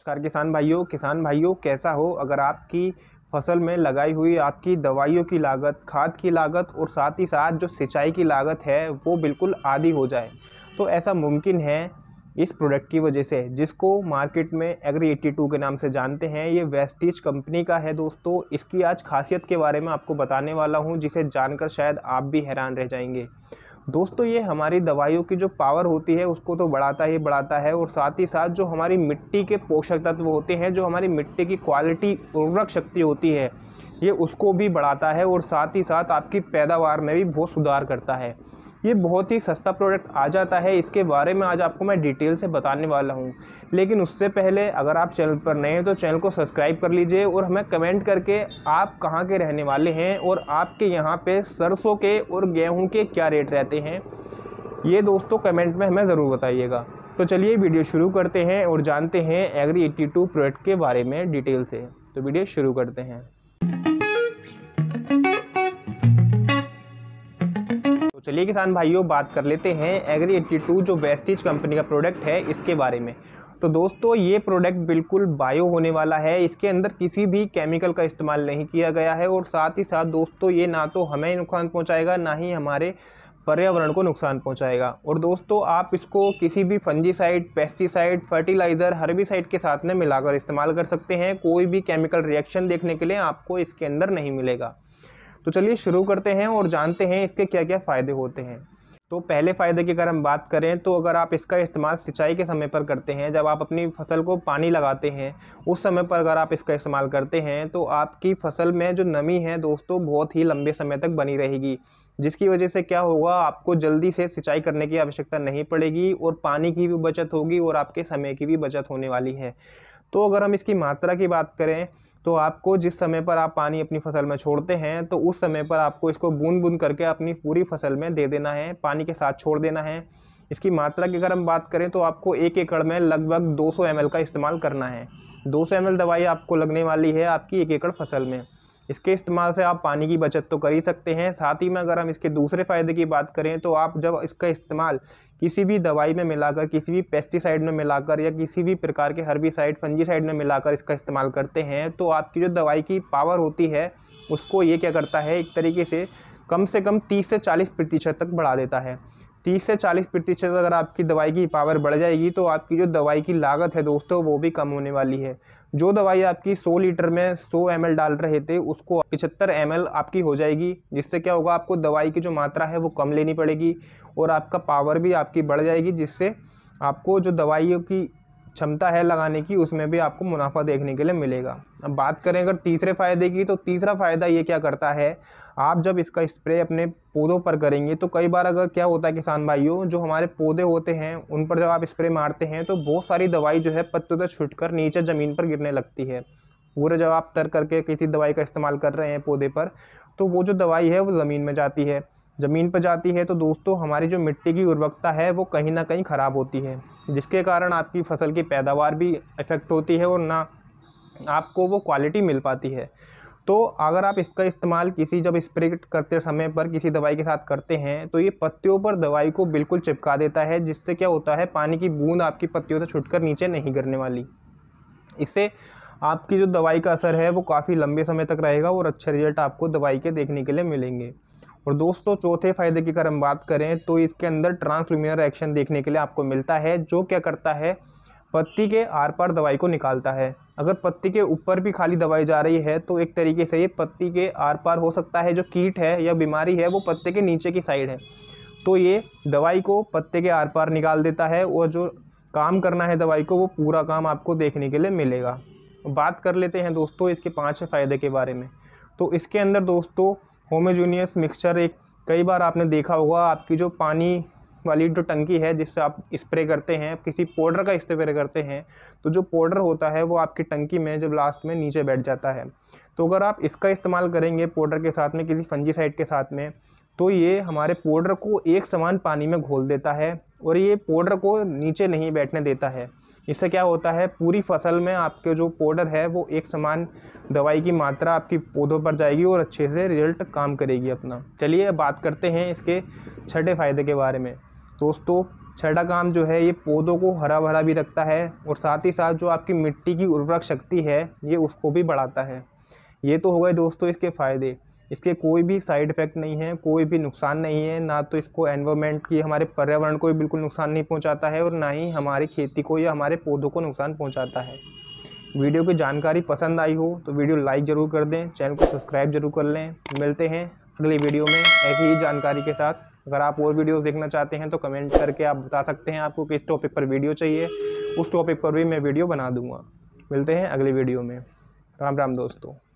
नमस्कार किसान भाइयों किसान भाइयों कैसा हो अगर आपकी फसल में लगाई हुई आपकी दवाइयों की लागत खाद की लागत और साथ ही साथ जो सिंचाई की लागत है वो बिल्कुल आधी हो जाए तो ऐसा मुमकिन है इस प्रोडक्ट की वजह से जिसको मार्केट में एग्री टू के नाम से जानते हैं ये वेस्टिज कंपनी का है दोस्तों इसकी आज खासियत के बारे में आपको बताने वाला हूँ जिसे जानकर शायद आप भी हैरान रह जाएंगे दोस्तों ये हमारी दवाइयों की जो पावर होती है उसको तो बढ़ाता ही बढ़ाता है और साथ ही साथ जो हमारी मिट्टी के पोषक तत्व होते हैं जो हमारी मिट्टी की क्वालिटी उर्वरक शक्ति होती है ये उसको भी बढ़ाता है और साथ ही साथ आपकी पैदावार में भी बहुत सुधार करता है ये बहुत ही सस्ता प्रोडक्ट आ जाता है इसके बारे में आज आपको मैं डिटेल से बताने वाला हूँ लेकिन उससे पहले अगर आप चैनल पर नए हैं तो चैनल को सब्सक्राइब कर लीजिए और हमें कमेंट करके आप कहाँ के रहने वाले हैं और आपके यहाँ पे सरसों के और गेहूँ के क्या रेट रहते हैं ये दोस्तों कमेंट में हमें ज़रूर बताइएगा तो चलिए वीडियो शुरू करते हैं और जानते हैं एग्री एट्टी टू प्रोडक्ट के बारे में डिटेल से तो वीडियो शुरू करते हैं चलिए किसान भाइयों बात कर लेते हैं एग्री एट्टी टू जो वेस्टिज कंपनी का प्रोडक्ट है इसके बारे में तो दोस्तों ये प्रोडक्ट बिल्कुल बायो होने वाला है इसके अंदर किसी भी केमिकल का इस्तेमाल नहीं किया गया है और साथ ही साथ दोस्तों ये ना तो हमें नुकसान पहुँचाएगा ना ही हमारे पर्यावरण को नुकसान पहुंचाएगा और दोस्तों आप इसको किसी भी फंजीसाइड पेस्टिसाइड फर्टिलाइज़र हर्बिसाइड के साथ में मिलाकर इस्तेमाल कर सकते हैं कोई भी केमिकल रिएक्शन देखने के लिए आपको इसके अंदर नहीं मिलेगा तो चलिए शुरू करते हैं और जानते हैं इसके क्या क्या फ़ायदे होते हैं तो पहले फ़ायदे की अगर हम बात करें तो अगर आप इसका इस्तेमाल सिंचाई के समय पर करते हैं जब आप अपनी फसल को पानी लगाते हैं उस समय पर अगर आप इसका इस्तेमाल करते हैं तो आपकी फसल में जो नमी है दोस्तों बहुत ही लंबे समय तक बनी रहेगी जिसकी वजह से क्या होगा आपको जल्दी से सिंचाई करने की आवश्यकता नहीं पड़ेगी और पानी की भी बचत होगी और आपके समय की भी बचत होने वाली है तो अगर हम इसकी मात्रा की बात करें तो आपको जिस समय पर आप पानी अपनी फसल में छोड़ते हैं तो उस समय पर आपको इसको बूंद बूंद करके अपनी पूरी फसल में दे देना है पानी के साथ छोड़ देना है इसकी मात्रा की अगर हम बात करें तो आपको एक एकड़ में लगभग 200 ml का इस्तेमाल करना है 200 ml दवाई आपको लगने वाली है आपकी एक एकड़ फसल में इसके इस्तेमाल से आप पानी की बचत तो कर ही सकते हैं साथ ही में अगर हम इसके दूसरे फ़ायदे की बात करें तो आप जब इसका इस्तेमाल किसी भी दवाई में मिलाकर किसी भी पेस्टिसाइड में मिलाकर या किसी भी प्रकार के हर्बिसाइड फंजीसाइड में मिलाकर इसका इस्तेमाल करते हैं तो आपकी जो दवाई की पावर होती है उसको ये क्या करता है एक तरीके से कम से कम 30 से 40 प्रतिशत तक बढ़ा देता है 30 से 40 प्रतिशत अगर आपकी दवाई की पावर बढ़ जाएगी तो आपकी जो दवाई की लागत है दोस्तों वो भी कम होने वाली है जो दवाई आपकी 100 लीटर में 100 एम डाल रहे थे उसको 75 एम आपकी हो जाएगी जिससे क्या होगा आपको दवाई की जो मात्रा है वो कम लेनी पड़ेगी और आपका पावर भी आपकी बढ़ जाएगी जिससे आपको जो दवाइयों की क्षमता है लगाने की उसमें भी आपको मुनाफा देखने के लिए मिलेगा अब बात करें अगर तीसरे फ़ायदे की तो तीसरा फ़ायदा ये क्या करता है आप जब इसका स्प्रे अपने पौधों पर करेंगे तो कई बार अगर क्या होता है किसान भाइयों जो हमारे पौधे होते हैं उन पर जब आप स्प्रे मारते हैं तो बहुत सारी दवाई जो है पत्तों से छुट कर नीचे ज़मीन पर गिरने लगती है पूरे जब आप तर करके किसी दवाई का इस्तेमाल कर रहे हैं पौधे पर तो वो जो दवाई है वो ज़मीन में जाती है ज़मीन पर जाती है तो दोस्तों हमारी जो मिट्टी की उर्वरकता है वो कहीं ना कहीं ख़राब होती है जिसके कारण आपकी फसल की पैदावार भी इफ़ेक्ट होती है और ना आपको वो क्वालिटी मिल पाती है तो अगर आप इसका इस्तेमाल किसी जब स्प्रे करते समय पर किसी दवाई के साथ करते हैं तो ये पत्तियों पर दवाई को बिल्कुल चिपका देता है जिससे क्या होता है पानी की बूंद आपकी पत्तियों से छुटकर नीचे नहीं गिरने वाली इससे आपकी जो दवाई का असर है वो काफ़ी लंबे समय तक रहेगा और अच्छे रिजल्ट आपको दवाई के देखने के लिए मिलेंगे और दोस्तों चौथे फायदे की अगर हम बात करें तो इसके अंदर ट्रांसल्यूमिनर एक्शन देखने के लिए आपको मिलता है जो क्या करता है पत्ती के आर पार दवाई को निकालता है अगर पत्ती के ऊपर भी खाली दवाई जा रही है तो एक तरीके से ये पत्ती के आर पार हो सकता है जो कीट है या बीमारी है वो पत्ते के नीचे की साइड है तो ये दवाई को पत्ते के आर पार निकाल देता है और जो काम करना है दवाई को वो पूरा काम आपको देखने के लिए मिलेगा बात कर लेते हैं दोस्तों इसके पाँच फ़ायदे के बारे में तो इसके अंदर दोस्तों होमोजूनियस मिक्सचर एक कई बार आपने देखा होगा आपकी जो पानी वाली जो टंकी है जिससे आप स्प्रे करते हैं किसी पाउडर का स्प्रे करते हैं तो जो पाउडर होता है वो आपकी टंकी में जब लास्ट में नीचे बैठ जाता है तो अगर आप इसका इस्तेमाल करेंगे पाउडर के साथ में किसी फंजीसाइड के साथ में तो ये हमारे पाउडर को एक समान पानी में घोल देता है और ये पाउडर को नीचे नहीं बैठने देता है इससे क्या होता है पूरी फसल में आपके जो पाउडर है वो एक समान दवाई की मात्रा आपकी पौधों पर जाएगी और अच्छे से रिजल्ट काम करेगी अपना चलिए बात करते हैं इसके छठे फ़ायदे के बारे में दोस्तों छठा काम जो है ये पौधों को हरा भरा भी रखता है और साथ ही साथ जो आपकी मिट्टी की उर्वरक शक्ति है ये उसको भी बढ़ाता है ये तो हो गए दोस्तों इसके फ़ायदे इसके कोई भी साइड इफ़ेक्ट नहीं है कोई भी नुकसान नहीं है ना तो इसको एनवायरमेंट की हमारे पर्यावरण को बिल्कुल नुकसान नहीं पहुंचाता है और ना ही हमारी खेती को या हमारे पौधों को नुकसान पहुंचाता है वीडियो की जानकारी पसंद आई हो तो वीडियो लाइक ज़रूर कर दें चैनल को सब्सक्राइब जरूर कर लें मिलते हैं अगले वीडियो में ऐसी ही जानकारी के साथ अगर आप और वीडियोस देखना चाहते हैं तो कमेंट करके आप बता सकते हैं आपको किस टॉपिक पर वीडियो चाहिए उस टॉपिक पर भी मैं वीडियो बना दूंगा मिलते हैं अगले वीडियो में राम राम दोस्तों